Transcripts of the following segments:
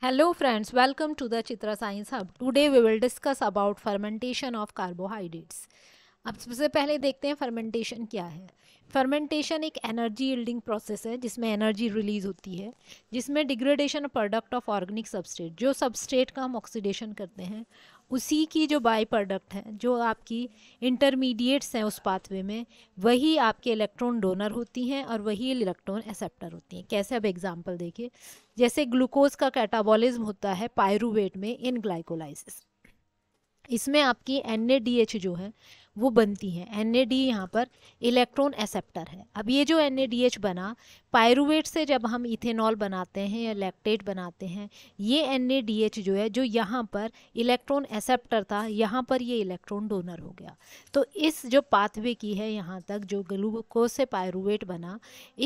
Hello friends, welcome to the Chitra Science Hub. Today we will discuss about fermentation of carbohydrates. अब सबसे पहले देखते हैं fermentation क्या है फर्मेंटेशन एक एनर्जी यील्डिंग प्रोसेस है जिसमें एनर्जी रिलीज होती है जिसमें degradation product of organic substrate जो सबस्टेट का हम ऑक्सीडेशन करते हैं उसी की जो बाई प्रोडक्ट है जो आपकी इंटरमीडिएट्स हैं उस पाथवे में वही आपके इलेक्ट्रॉन डोनर होती हैं और वही इलेक्ट्रॉन एक्सेप्टर होती हैं कैसे अब एग्जांपल देखिए जैसे ग्लूकोज का कैटाबॉलिज्म होता है पायरुवेट में इन ग्लाइकोलाइसिस इसमें आपकी एन जो है वो बनती हैं एन ए डी यहाँ पर इलेक्ट्रॉन एसेप्टर है अब ये जो एन ए डी एच बना पायरुवेट से जब हम इथेनॉल बनाते हैं या लैक्टेट बनाते हैं ये एन ए डी एच जो है जो यहाँ पर इलेक्ट्रॉन एसेप्टर था यहाँ पर ये इलेक्ट्रॉन डोनर हो गया तो इस जो पाथवे की है यहाँ तक जो ग्लूकोज से पायरुवेट बना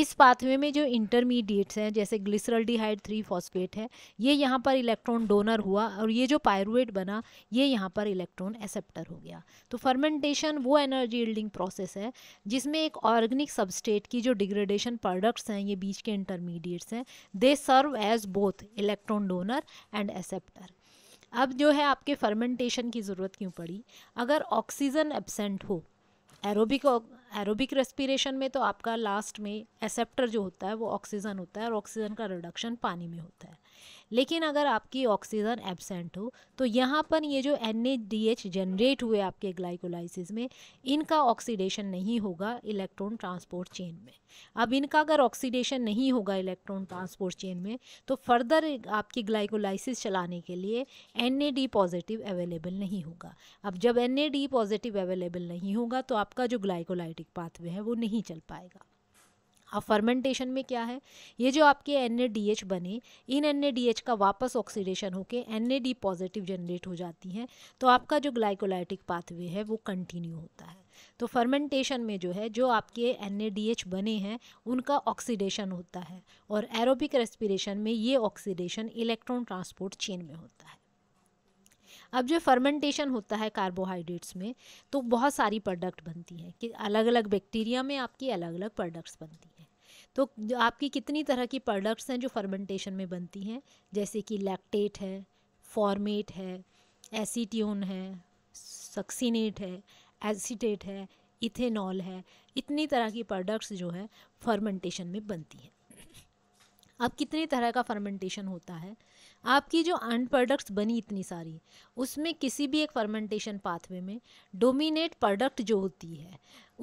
इस पाथवे में जो इंटरमीडिएट्स हैं जैसे ग्लिसरल डिहाइड थ्री फॉस्फेट है ये यहाँ पर इलेक्ट्रॉन डोनर हुआ और ये जो पायरुवेट बना ये यहाँ पर इलेक्ट्रॉन एसेप्टर हो गया तो फर्मेंटेशन डिग्रेडेशन वो एनर्जी यील्डिंग प्रोसेस है जिसमें एक ऑर्गेनिक सबस्टेट की जो डिग्रेडेशन प्रोडक्ट्स हैं ये बीच के इंटरमीडिएट्स हैं they serve as both electron donor and acceptor अब जो है आपके फर्मेंटेशन की ज़रूरत क्यों पड़ी अगर ऑक्सीजन एबसेंट हो एरोबिक एरोबिक रेस्पिरेशन में तो आपका लास्ट में एसेप्टर जो होता है वो ऑक्सीजन होता है और ऑक्सीजन का रिडक्शन पानी में होता है लेकिन अगर आपकी ऑक्सीजन एबसेंट हो तो यहाँ पर ये जो एन जनरेट हुए आपके ग्लाइकोलाइसिस में इनका ऑक्सीडेशन नहीं होगा इलेक्ट्रॉन ट्रांसपोर्ट चेन में अब इनका अगर ऑक्सीडेशन नहीं होगा इलेक्ट्रॉन ट्रांसपोर्ट चेन में तो फर्दर आपकी ग्लाइकोलाइसिस चलाने के लिए एन पॉजिटिव अवेलेबल नहीं होगा अब जब एन पॉजिटिव अवेलेबल नहीं होगा तो आपका जो ग्लाइकोलाइटिस एंजाइमेटिक पाथवे है वो नहीं चल पाएगा अब फर्मेंटेशन में क्या है ये जो आपके एन बने इन एन का वापस ऑक्सीडेशन होके एन पॉजिटिव जनरेट हो जाती हैं तो आपका जो ग्लाइकोलाइटिक पाथवे है वो कंटिन्यू होता है तो फर्मेंटेशन में जो है जो आपके एन बने हैं उनका ऑक्सीडेशन होता है और एरोबिक रेस्पिरेशन में ये ऑक्सीडेशन इलेक्ट्रॉन ट्रांसपोर्ट चेन में होता है अब जो फर्मेंटेशन होता है कार्बोहाइड्रेट्स में तो बहुत सारी प्रोडक्ट बनती हैं कि अलग अलग बैक्टीरिया में आपकी अलग अलग प्रोडक्ट्स बनती हैं तो आपकी कितनी तरह की प्रोडक्ट्स हैं जो फर्मेंटेशन में बनती हैं जैसे कि लैक्टेट है फॉर्मेट है एसीट्यून है सक्सीनेट है एसीटेट है इथेनॉल है इतनी तरह की प्रोडक्ट्स जो है फर्मेंटेशन में बनती हैं अब कितने तरह का फर्मेंटेशन होता है आपकी जो अंड प्रोडक्ट्स बनी इतनी सारी उसमें किसी भी एक फर्मेंटेशन पाथवे में डोमिनेट प्रोडक्ट जो होती है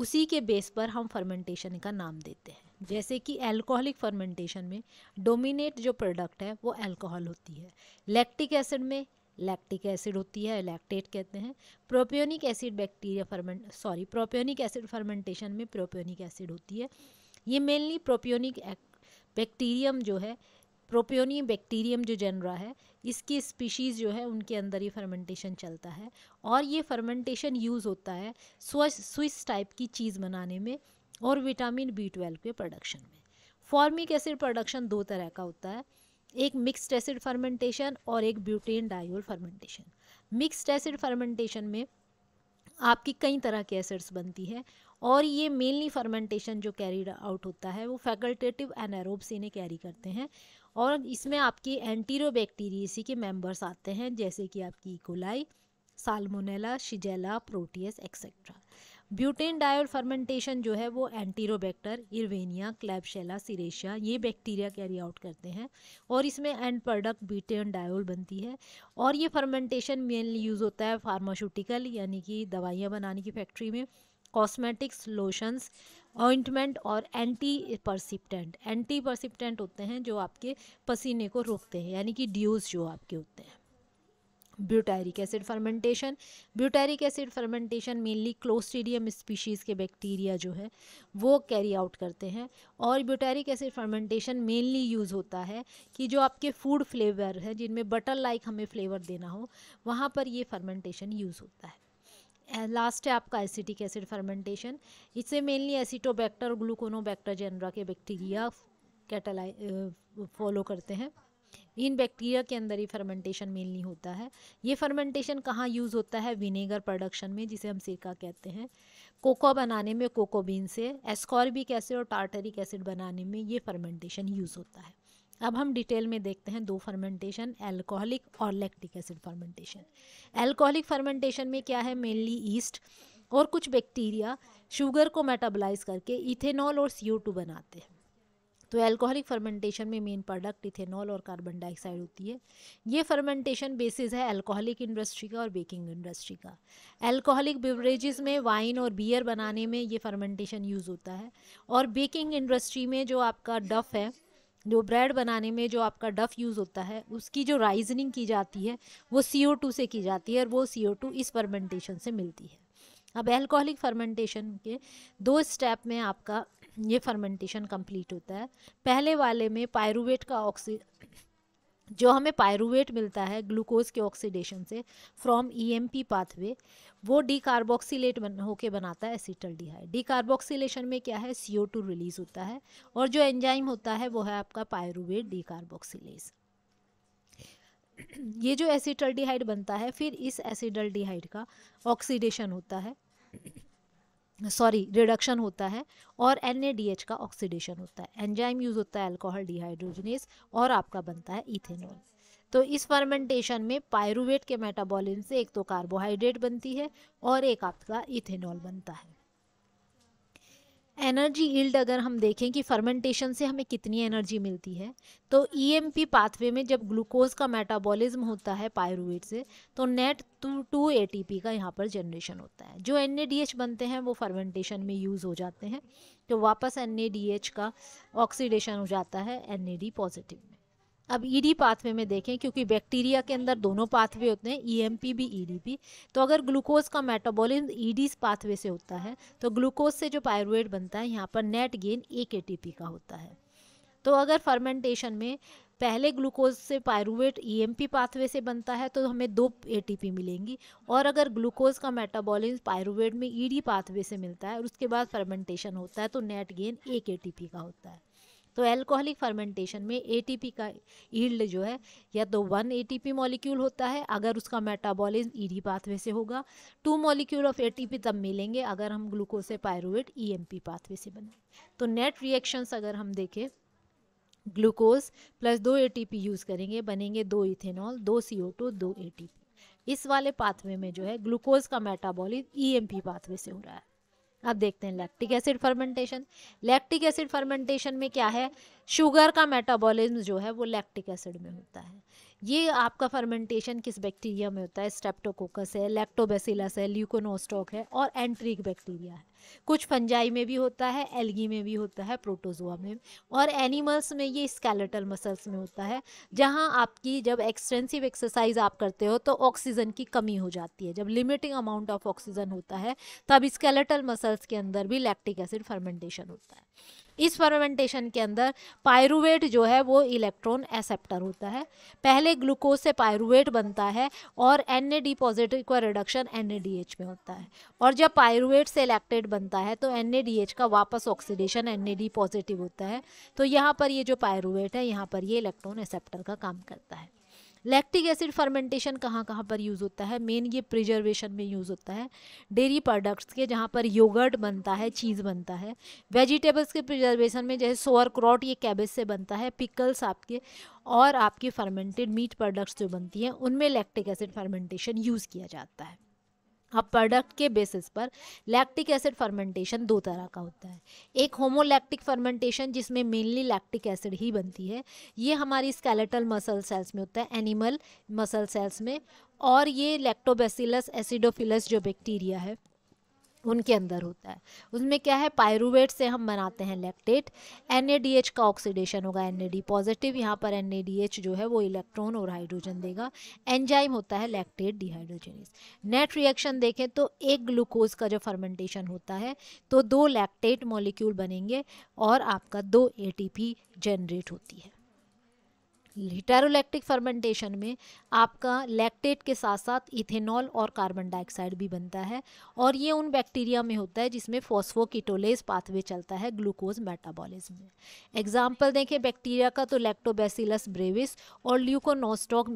उसी के बेस पर हम फर्मेंटेशन का नाम देते हैं जैसे कि अल्कोहलिक फर्मेंटेशन में डोमिनेट जो प्रोडक्ट है वो अल्कोहल होती है लैक्टिक एसिड में लैक्टिक एसिड होती है लैक्टेट कहते हैं propionic acid bacteria ferment sorry propionic acid fermentation में प्रोपियोनिक एसिड होती है ये मेनली प्रोपियोनिक बैक्टीरियम जो है प्रोपियोनी बैक्टीरियम जो जनरा है इसकी स्पीशीज़ जो है उनके अंदर ही फर्मेंटेशन चलता है और ये फर्मेंटेशन यूज़ होता है स्विस स्विस टाइप की चीज़ बनाने में और विटामिन बी ट्वेल्व के प्रोडक्शन में फॉर्मिक एसिड प्रोडक्शन दो तरह का होता है एक मिक्स्ड एसिड फर्मेंटेशन और एक butanediol fermentation mixed acid fermentation में आपकी कई तरह के एसिड्स बनती है और ये मेनली फर्मेंटेशन जो कैरी आउट होता है वो फैकल्टेटिव एनारोब इन्हें कैरी करते हैं और इसमें आपकी एंटीरो बैक्टीरियसी के मेंबर्स आते हैं जैसे कि आपकी E coli Salmonella Shigella Proteus etcetera butanediol fermentation जो है वो एंटीरोबैक्टर इरवेनिया क्लैबशेला सिरेशिया ये बैक्टीरिया कैरी आउट करते हैं और इसमें एंड प्रोडक्ट ब्यूटेन डायोल बनती है और ये फर्मेंटेशन मेनली यूज़ होता है फार्मास्यूटिकल यानी कि दवाइयाँ बनाने की फैक्ट्री में कॉस्मेटिक्स लोशंस ऑइंटमेंट और एंटी परसिप्टेंट एंटी परसिप्टेंट होते हैं जो आपके पसीने को रोकते हैं यानी कि ड्यूज जो आपके होते हैं butyric acid fermentation butyric acid fermentation mainly Clostridium species के बैक्टीरिया जो है वो कैरी आउट करते हैं और butyric acid fermentation mainly use होता है कि जो आपके फूड फ्लेवर हैं जिनमें बटर लाइक हमें फ्लेवर देना हो वहाँ पर ये फर्मेंटेशन यूज़ होता है लास्ट है आपका एसिटिक एसिड फर्मेंटेशन इससे मेनली एसिटोबैक्टर ग्लूकोनोबैक्टर जेनरा के बैक्टीरिया कैटलाई फॉलो करते हैं इन बैक्टीरिया के अंदर ही फर्मेंटेशन मेनली होता है ये फर्मेंटेशन कहाँ यूज़ होता है विनेगर प्रोडक्शन में जिसे हम सिरका कहते हैं कोको बनाने में कोकोबीन से एस्कॉर्बिक एसिड और टार्टरिक एसिड बनाने में ये फर्मेंटेशन यूज़ होता है अब हम डिटेल में देखते हैं दो फर्मेंटेशन एल्कोहलिक और lactic acid fermentation alcoholic fermentation में क्या है मेनली ईस्ट और कुछ बैक्टीरिया शुगर को मेटाबलाइज करके इथेनॉल और सी बनाते हैं तो एल्कोहलिक फर्मेंटेशन में मेन प्रोडक्ट इथेनॉल और कार्बन डाइऑक्साइड होती है ये फर्मेंटेशन बेसिस है एल्कोहलिक इंडस्ट्री का और बेकिंग इंडस्ट्री का एल्कोहलिक बिवरेजेस में वाइन और बियर बनाने में ये फर्मेंटेशन यूज़ होता है और बेकिंग इंडस्ट्री में जो आपका डफ है जो ब्रेड बनाने में जो आपका डफ यूज़ होता है उसकी जो राइजनिंग की जाती है वो सी से की जाती है और वो सी इस फर्मेंटेशन से मिलती है अब एल्कोहलिक फर्मेंटेशन के दो स्टेप में आपका ये फर्मेंटेशन कंप्लीट होता है पहले वाले में पायरुवेट का ऑक्सी जो हमें पायरुवेट मिलता है ग्लूकोज के ऑक्सीडेशन से फ्रॉम ईएमपी पाथवे वो डीकार्बोक्सीलेट बन होके बनाता है डी डीकार्बोक्सीलेशन में क्या है सी टू रिलीज होता है और जो एंजाइम होता है वो है आपका पायरुवेट डीकार्बोक्सीलेज ये जो एसिटल्डिहाइड बनता है फिर इस एसिडल्डिहाइड का ऑक्सीडेशन होता है सॉरी रिडक्शन होता है और एन का ऑक्सीडेशन होता है एंजाइम यूज़ होता है अल्कोहल डिहाइड्रोजनेस और आपका बनता है इथेनॉल तो इस फर्मेंटेशन में पायरुवेट के मेटाबॉलिन से एक तो कार्बोहाइड्रेट बनती है और एक आपका इथेनॉल बनता है एनर्जी यील्ड अगर हम देखें कि फर्मेंटेशन से हमें कितनी एनर्जी मिलती है तो ईएमपी e पाथवे में जब ग्लूकोज का मेटाबॉलिज्म होता है पायरुवेट से तो नेट टू टू ए का यहाँ पर जनरेशन होता है जो एन बनते हैं वो फर्मेंटेशन में यूज़ हो जाते हैं तो वापस एन का ऑक्सीडेशन हो जाता है एन पॉजिटिव में अब ईडी e पाथवे में देखें क्योंकि बैक्टीरिया के अंदर दोनों पाथवे होते हैं ईएमपी e भी ईडीपी e तो अगर ग्लूकोज का मेटाबॉलिज्म ईडी पाथवे से होता है तो ग्लूकोज से जो पायरुवेट बनता है यहाँ पर नेट गेन एक एटीपी का होता है तो अगर फर्मेंटेशन में पहले ग्लूकोज से पायरुवेट ईएमपी पाथवे से बनता है तो हमें दो एटीपी मिलेंगी और अगर ग्लूकोज का मेटाबॉलिज्म पायरुवेट में ईडी पाथवे से मिलता है और उसके बाद फर्मेंटेशन होता है तो नेट गेन एक एटीपी का होता है तो एल्कोहलिक फर्मेंटेशन में एटीपी का ईल्ड जो है या तो वन एटीपी मॉलिक्यूल होता है अगर उसका मेटाबॉलिज्म ईडी पाथवे से होगा टू मॉलिक्यूल ऑफ एटीपी तब मिलेंगे अगर हम ग्लूकोज e से पायरुवेट ईएमपी पाथवे से बनाए तो नेट रिएक्शंस अगर हम देखें ग्लूकोज प्लस दो एटीपी यूज़ करेंगे बनेंगे दो इथेनॉल दो सीओ टू दो एटीपी इस वाले पाथवे में जो है ग्लूकोज का मेटाबॉलिज ईएमपी पाथवे से हो रहा है अब देखते हैं lactic acid fermentation lactic acid fermentation में क्या है शुगर का मेटाबॉलिज्म जो है वो लैक्टिक एसिड में होता है ये आपका फर्मेंटेशन किस बैक्टीरिया में होता है स्टेप्टोकोकस है लैक्टोबेसिलस है ल्यूकोनोस्टॉक है और एंट्रिक बैक्टीरिया है कुछ फंजाई में भी होता है एलगी में भी होता है प्रोटोजोआ में और एनिमल्स में ये स्केलेटल मसल्स में होता है जहाँ आपकी जब एक्सटेंसिव एक्सरसाइज आप करते हो तो ऑक्सीजन की कमी हो जाती है जब लिमिटिंग अमाउंट ऑफ ऑक्सीजन होता है तब स्केलेटल मसल्स के अंदर भी लैक्टिक एसिड फर्मेंटेशन होता है इस फर्मेंटेशन के अंदर पायरुवेट जो है वो इलेक्ट्रॉन एसेप्टर होता है पहले ग्लूकोज से पायरुवेट बनता है और एन ए डी पॉजिटिव का reduction N A D H में होता है और जब पायरुवेट से इलेक्टेड बनता है तो एन का वापस ऑक्सीडेशन एन पॉजिटिव होता है तो यहाँ पर ये जो पायरुवेट है यहाँ पर ये इलेक्ट्रॉन एक्सेप्टर का काम करता है लैक्टिक एसिड फर्मेंटेशन कहाँ कहाँ पर यूज़ होता है मेन ये प्रिजर्वेशन में यूज़ होता है डेयरी प्रोडक्ट्स के जहाँ पर योगर्ट बनता है चीज़ बनता है वेजिटेबल्स के प्रिजर्वेशन में जैसे सोअर क्रॉट ये कैबेज से बनता है पिकल्स आपके और आपकी फर्मेंटेड मीट प्रोडक्ट्स जो बनती हैं उनमें लैक्टिक एसिड फर्मेंटेशन यूज़ किया जाता है अब हाँ, प्रोडक्ट के बेसिस पर लैक्टिक एसिड फर्मेंटेशन दो तरह का होता है एक होमोलैक्टिक फर्मेंटेशन जिसमें मेनली लैक्टिक एसिड ही बनती है ये हमारी स्केलेटल मसल सेल्स में होता है एनिमल मसल सेल्स में और ये लैक्टोबेसिलस एसिडोफिलस जो बैक्टीरिया है उनके अंदर होता है उसमें क्या है पायरुवेट से हम बनाते हैं लैक्टेट एन का ऑक्सीडेशन होगा एन पॉजिटिव यहाँ पर एन जो है वो इलेक्ट्रॉन और हाइड्रोजन देगा एंजाइम होता है लैक्टेट डिहाइड्रोजेनिस नेट रिएक्शन देखें तो एक ग्लूकोज का जो फर्मेंटेशन होता है तो दो लैक्टेट मॉलिक्यूल बनेंगे और आपका दो ए जनरेट होती है हेटेरोलैक्टिक फर्मेंटेशन में आपका लैक्टेट के साथ साथ इथेनॉल और कार्बन डाइऑक्साइड भी बनता है और ये उन बैक्टीरिया में होता है जिसमें फोस्फोकिटोलेज पाथवे चलता है ग्लूकोज मेटाबॉलिज्म में एग्जाम्पल देखें बैक्टीरिया का तो लैक्टोबैसिलस ब्रेविस और ल्यूकोनोस्टॉक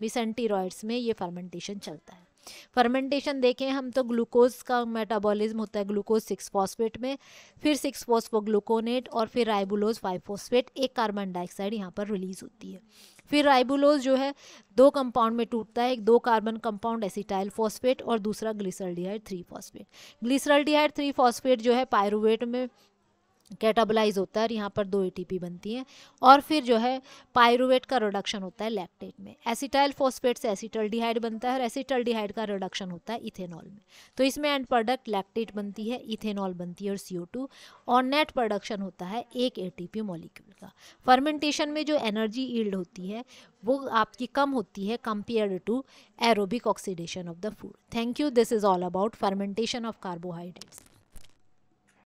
मिसेंटीरोइड्स में ये फर्मेंटेशन चलता है फर्मेंटेशन देखें हम तो ग्लूकोज का मेटाबॉलिज्म होता है ग्लूकोज सिक्स फॉस्फेट में फिर सिक्स फॉस्फोग्लूकोनेट और फिर राइबुलोज फाइव फॉस्फेट एक कार्बन डाइऑक्साइड यहाँ पर रिलीज होती है फिर राइबुलोज जो है दो कंपाउंड में टूटता है एक दो कार्बन कंपाउंड एसिटाइल फॉस्फेट और दूसरा glyceraldehyde three phosphate glyceraldehyde three phosphate जो है पायरुवेट में कैटाबलाइज होता है और यहाँ पर दो ए बनती हैं और फिर जो है पायरुवेट का रिडक्शन होता है लैक्टेट में एसिटाइल फॉस्फेट से एसिटल डिहाइड बनता है और एसिटल डिहाइड का रिडक्शन होता है इथेनॉल में तो इसमें एंड प्रोडक्ट लैक्टेट बनती है इथेनॉल बनती है और सी और नेट प्रोडक्शन होता है एक ए मॉलिक्यूल का फर्मेंटेशन में जो एनर्जी ईल्ड होती है वो आपकी कम होती है compare to aerobic oxidation of the food thank you this is all about fermentation of carbohydrates